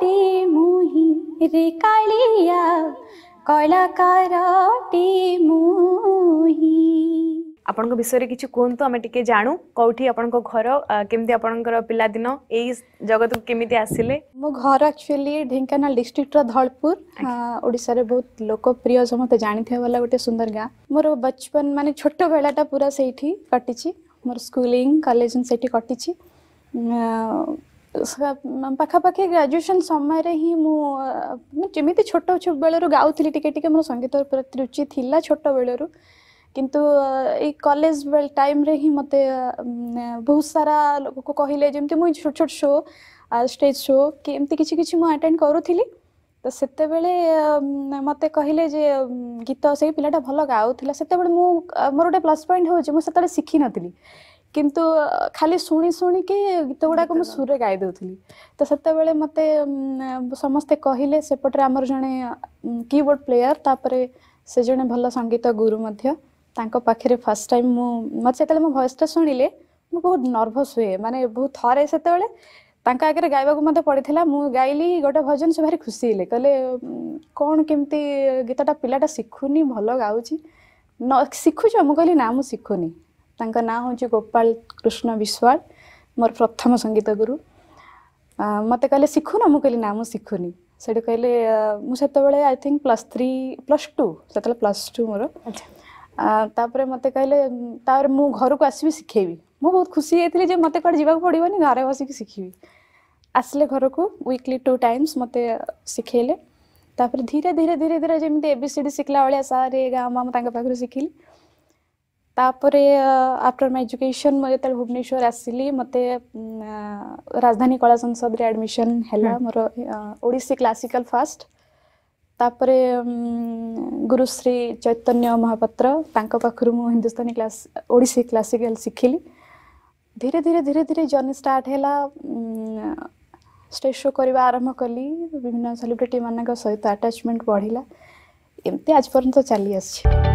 टे मुहि कालिया कलाकार टे मुहि आपण विषय में किसी कहतु आम टे जानु कौटी आपण घर केमी आप पिलादिन यगत को कमी आसिले मो घर एक्चुअली ढेकाना डिस्ट्रिक्टर धलपुर ओडार बहुत लोकप्रिय समस्त जानते वाला गोटे सुंदर गाँ मोर बचपन मानते छोट बेलाटा पूरा से कटिच मोर स्कूली कलेज से कटिच ପାଖାପାଖି ଗ୍ରାଜୁଏସନ୍ ସମୟରେ ହିଁ ମୁଁ ଯେମିତି ଛୋଟ ବେଳରୁ ଗାଉଥିଲି ଟିକେ ଟିକେ ମୋର ସଙ୍ଗୀତ ପ୍ରତି ରୁଚି ଥିଲା ଛୋଟ ବେଳରୁ କିନ୍ତୁ ଏଇ କଲେଜ ଟାଇମ୍ରେ ହିଁ ମୋତେ ବହୁତ ସାରା ଲୋକକୁ କହିଲେ ଯେମିତି ମୁଁ ଛୋଟ ଛୋଟ ଶୋ ଷ୍ଟେଜ୍ ଶୋ କି ଏମିତି କିଛି କିଛି ମୁଁ ଆଟେଣ୍ଡ କରୁଥିଲି ତ ସେତେବେଳେ ମୋତେ କହିଲେ ଯେ ଗୀତ ସେଇ ପିଲାଟା ଭଲ ଗାଉଥିଲା ସେତେବେଳେ ମୁଁ ମୋର ଗୋଟେ ପ୍ଲସ୍ ପଏଣ୍ଟ ହେଉଛି ମୁଁ ସେତେବେଳେ ଶିଖିନଥିଲି କିନ୍ତୁ ଖାଲି ଶୁଣି ଶୁଣିକି ଗୀତ ଗୁଡ଼ାକ ମୁଁ ସୁରରେ ଗାଇ ଦେଉଥିଲି ତ ସେତେବେଳେ ମୋତେ ସମସ୍ତେ କହିଲେ ସେପଟରେ ଆମର ଜଣେ କିବୋର୍ଡ଼ ପ୍ଲେୟାର ତାପରେ ସେ ଜଣେ ଭଲ ସଙ୍ଗୀତ ଗୁରୁ ମଧ୍ୟ ତାଙ୍କ ପାଖରେ ଫାର୍ଷ୍ଟ ଟାଇମ୍ ମୁଁ ମୋତେ ସେତେବେଳେ ମୋ ଭଏସ୍ଟା ଶୁଣିଲେ ମୁଁ ବହୁତ ନର୍ଭସ୍ ହୁଏ ମାନେ ବହୁତ ଥରେ ସେତେବେଳେ ତାଙ୍କ ଆଗରେ ଗାଇବାକୁ ମୋତେ ପଡ଼ିଥିଲା ମୁଁ ଗାଇଲି ଗୋଟେ ଭଜନ ସେ ଭାରି ଖୁସି ହେଲେ କହିଲେ କ'ଣ କେମିତି ଗୀତଟା ପିଲାଟା ଶିଖୁନି ଭଲ ଗାଉଛି ନ ଶିଖୁଛ ମୁଁ କହିଲି ନା ମୁଁ ଶିଖୁନି ତାଙ୍କ ନାଁ ହେଉଛି ଗୋପାଳ କୃଷ୍ଣ ବିଶ୍ୱାଳ ମୋର ପ୍ରଥମ ସଙ୍ଗୀତ ଗୁରୁ ମୋତେ କହିଲେ ଶିଖୁନ ମୁଁ କହିଲି ନା ମୁଁ ଶିଖୁନି ସେଠି କହିଲେ ମୁଁ ସେତେବେଳେ I think plus three plus two ସେତେବେଳେ ପ୍ଲସ୍ ଟୁ ମୋର ତାପରେ ମୋତେ କହିଲେ ତାପରେ ମୁଁ ଘରକୁ ଆସିବି ଶିଖେଇବି ମୁଁ ବହୁତ ଖୁସି ହେଇଥିଲି ଯେ ମୋତେ କୁଆଡ଼େ ଯିବାକୁ ପଡ଼ିବନି ଘରେ ବସିକି ଶିଖିବି ଆସିଲେ ଘରକୁ ୱିକଲି ଟୁ ଟାଇମ୍ସ ମୋତେ ଶିଖେଇଲେ ତାପରେ ଧୀରେ ଧୀରେ ଧୀରେ ଧୀରେ ଯେମିତି ଏବିସିଡ଼ି ଶିଖିଲା ଭଳିଆ ସାରେ ଗାଁ ମାମା ତାଙ୍କ ପାଖରୁ ଶିଖିଲି तापरे आफ्टर माय एजुकेशन म जति भुवनेश्वर आसि मते राजधानी कला संसद रे एडमिशन होला मोर ओडिसी क्लासिकल फार्ट तापरे गुरु श्री चैतन्य महापत्र तांका पखरु मु क्लास ओडिसी क्लासिकल धीरे धीरे धीरे धीरे जर्नी स्टार्ट धि जर्नि शो सो आरम्भ कलि विभिन्न सेलिब्रिटी सेलब्रिटी सहित आटाचमेन्ट बढ्ला एम आज पर्यंत चली चाहिँ